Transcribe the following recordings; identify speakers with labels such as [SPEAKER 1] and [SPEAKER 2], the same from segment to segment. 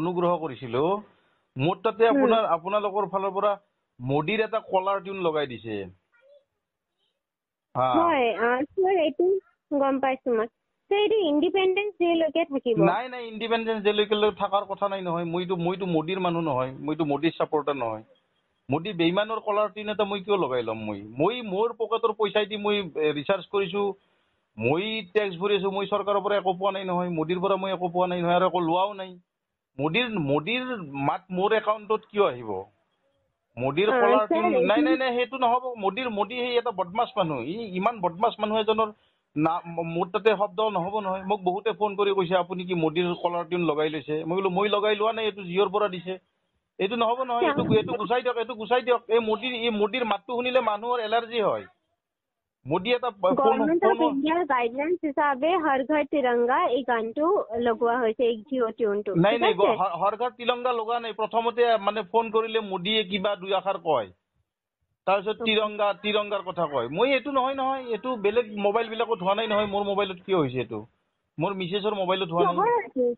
[SPEAKER 1] অনুগ্ৰহ কৰিছিলো মোৰ তাতে আপোনাৰ আপোনালোকৰ ফালৰ পৰা মোদীৰ এটা কলাৰ টিউন লগাই দিছে নাই নাই ইণ্ডিপেণ্ডেঞ্চ ডেলৈকে থকাৰ কথা নাই নহয় মইতো মইতো মোদীৰ মানুহ নহয় মইতো মোদীৰ ছাপৰ্টাৰ নহয় মোদী বেইমানৰ কলাৰ টিউন এটা মই কিয় লগাই ল'ম মই মই মোৰ পকেটৰ পইচাই দি মই ৰিচাৰ্জ কৰিছো মই টেক্স ভৰিছো মই চৰকাৰৰ পৰা একো পোৱা নাই নহয় মোদীৰ পৰা মই একো পোৱা নাই নহয় আৰু একো লোৱাও নাই মোদীৰ মোদীৰ মাত মোৰ একাউণ্টত কিয় আহিব মোদীৰ কলাৰ টিম নাই নাই নাই সেইটো নহব মোদীৰ মোদী সেই এটা বদমাছ মানুহ ই ইমান বদমাছ মানুহ এজনৰ না মোৰ তাতে শব্দ নহব নহয় মোক বহুতে ফোন কৰি কৈছে আপুনি কি মোদীৰ কলাৰ টিউন লগাই লৈছে মই বোলো মই লগাই লোৱা নাই এইটো জিঅ'ৰ পৰা দিছে এইটো নহব নহয় এইটো এইটো গুচাই দিয়ক এইটো গুচাই দিয়ক এই মোদীৰ এই মোদীৰ মাতটো শুনিলে মানুহৰ এলাৰ্জি হয় মোদী এটা গভৰ্ণমেণ্ট অফ ইণ্ডিয়াৰ
[SPEAKER 2] গাইডলাইন হিচাপে হৰ ঘৰ তিৰংগা এই গানটো লগোৱা হৈছে এই জিঅ' টিউনটো নাই নাই
[SPEAKER 1] হৰ ঘৰ তিৰংগা লগোৱা নাই প্ৰথমতে মানে ফোন কৰিলে মোদীয়ে কিবা দুই আষাৰ কয় তাৰপিছত তিৰংগা তিৰংগাৰ কথা কয় মই এইটো নহয় নহয় এইটো বেলেগ মোবাইল বিলাকত হোৱা নাই নহয় মোৰ মোবাইলত কিয় হৈছে এইটো মোৰ মিছেছৰ মোবাইলত হোৱা
[SPEAKER 2] নাই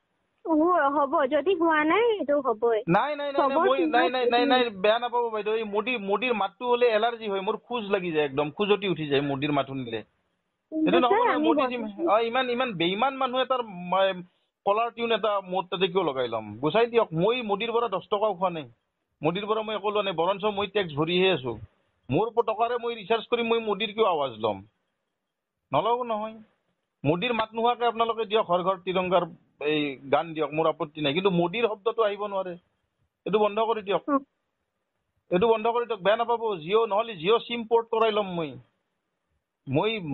[SPEAKER 2] হব যদি হোৱা নাই এইটো হবই নাই নাই নাই নাই নাই নাই
[SPEAKER 1] বেয়া নাপাব বাইদেউ এই মোদী মোদীৰ মাতটো হলে এলাৰ্জি হয় মোৰ খোজ লাগি যায় একদম খোজতি উঠি যায় মোদীৰ মাতটো নিলে এইটো নহয় ইমান ইমান বেইমান মানুহ এটাৰ কলাৰ টিউন এটা মোৰ তাতে কিয় লগাই ল'ম গুচাই দিয়ক মই মোদীৰ পৰা দহ টকা খোৱা নাই মোদীৰ পৰা মই একো লোৱা নাই বৰঞ্চ মই টেক্স ভৰিহে আছো মোৰ টকাৰে মই ৰিচাৰ্জ কৰি মই মোদীৰ কিয় আৱাজ ল'ম নলওঁ নহয় মোদীৰ মাত নোহোৱাকে আপোনালোকে দিয়ক ঘৰ ঘৰ তিৰংগাৰ এই গান দিয়ক মোৰ আপত্তি নাই কিন্তু মোদীৰ শব্দটো আহিব নোৱাৰে এইটো বন্ধ কৰি দিয়ক এইটো বন্ধ কৰি দিয়ক বেয়া নাপাব জিঅ' নহ'লে জিঅ' চিম পৰ্ট কৰাই ল'ম মই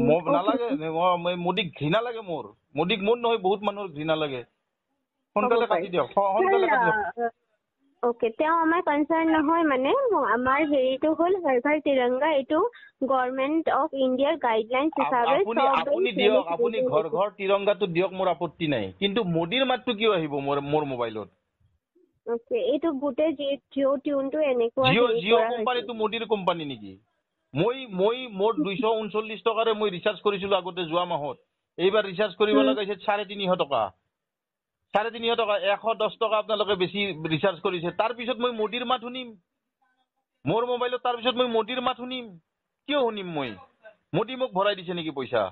[SPEAKER 1] মই নালাগে মোদীক ঘৃণা লাগে মোৰ মোদীক মোৰ নহয় বহুত মানুহৰ ঘৃণা লাগে সোনকালে কাটি দিয়ক সোনকালে কাটি দিয়ক
[SPEAKER 2] ওকে তেওঁ আমাৰ কনচাৰ্ণ নহয় মানে আমাৰ হেৰিটো হ'ল হেৰভাৰ তিৰংগা এইটো গভৰ্মেণ্ট অফ ইণ্ডিয়াৰ গাইডলাইন হিচাপে আপুনি দিয়ক আপুনি ঘৰ
[SPEAKER 1] ঘৰ তিৰংগাটো দিয়ক মোৰ আপত্তি নাই কিন্তু মোদীৰ মাতটো কিয় আহিব মোৰ মোৰ মোবাইলত
[SPEAKER 2] ওকে এইটো গোটেই জি জিঅ' টিউনটো এনেকুৱা জিঅ' জিঅ' কোম্পানীটো
[SPEAKER 1] মোদীৰ কোম্পানী নেকি মই মই মোৰ দুইশ উনচল্লিছ টকাৰে মই ৰিচাৰ্জ কৰিছিলোঁ আগতে যোৱা মাহত এইবাৰ ৰিচাৰ্জ কৰিব লগাইছে চাৰে তিনিশ টকা চাৰে তিনিশ টকা এশ দহ টকা আপোনালোকে বেছি ৰিচাৰ্জ কৰিছে তাৰপিছত মই মোদীৰ মাত শুনিম মোৰ মোবাইলত তাৰপিছত মই মোদীৰ মাত শুনিম কিয় শুনিম মই মোদী মোক ভৰাই দিছে নেকি পইচা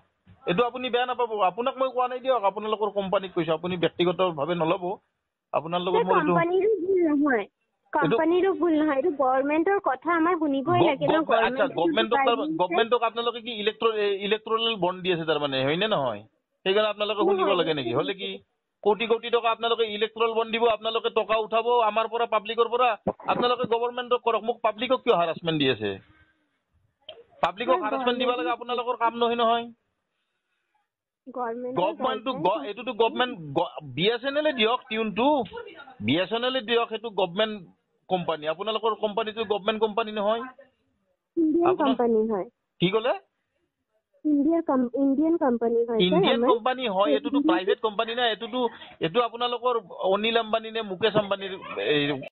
[SPEAKER 1] এইটো আপুনি বেয়া নাপাব আপোনাক মই কোৱা নাই দিয়ক আপোনালোকৰ কোম্পানীক কৈছো আপুনি ব্যক্তিগতভাৱে নলব আপোনালোকৰ মোৰ এইটো ইলেক্ট্ৰ ইলেক্ট্ৰল বন্দ দি আছে তাৰমানে হয়নে নহয় সেইকাৰণে আপোনালোকে শুনিব লাগে নেকি হলে কি কোটি কোটি টকা আপোনালোকে ইলেকট্ৰল বন দিব আপোনালোকে টকা উঠাব আমাৰ পৰা পাব্লিকৰ পৰা আপোনালোকে গভৰ্ণমেণ্টক কৰক মোক পাব্লিকক কিয় হাৰাচমেণ্ট দি আছে পাব্লিকক হাৰাচমেণ্ট দিব লাগে আপোনালোকৰ কাম নহয় নহয়
[SPEAKER 2] গভমেণ্টটো
[SPEAKER 1] এইটোতো গভমেণ্ট বি এছ এন এলে দিয়ক টিউনটো বি এছ এন এলে দিয়ক সেইটো গভমেণ্ট কোম্পানী আপোনালোকৰ কোম্পানীটো গভমেণ্ট কোম্পানী নহয় কি ক'লে
[SPEAKER 2] ইণ্ডিয়ান কোম্পানী হয় হয় এইটোতো
[SPEAKER 1] এইটোতো এইটো আপোনালোকৰ অনিল আম্বানী নে মুকেশ আম্বানীৰ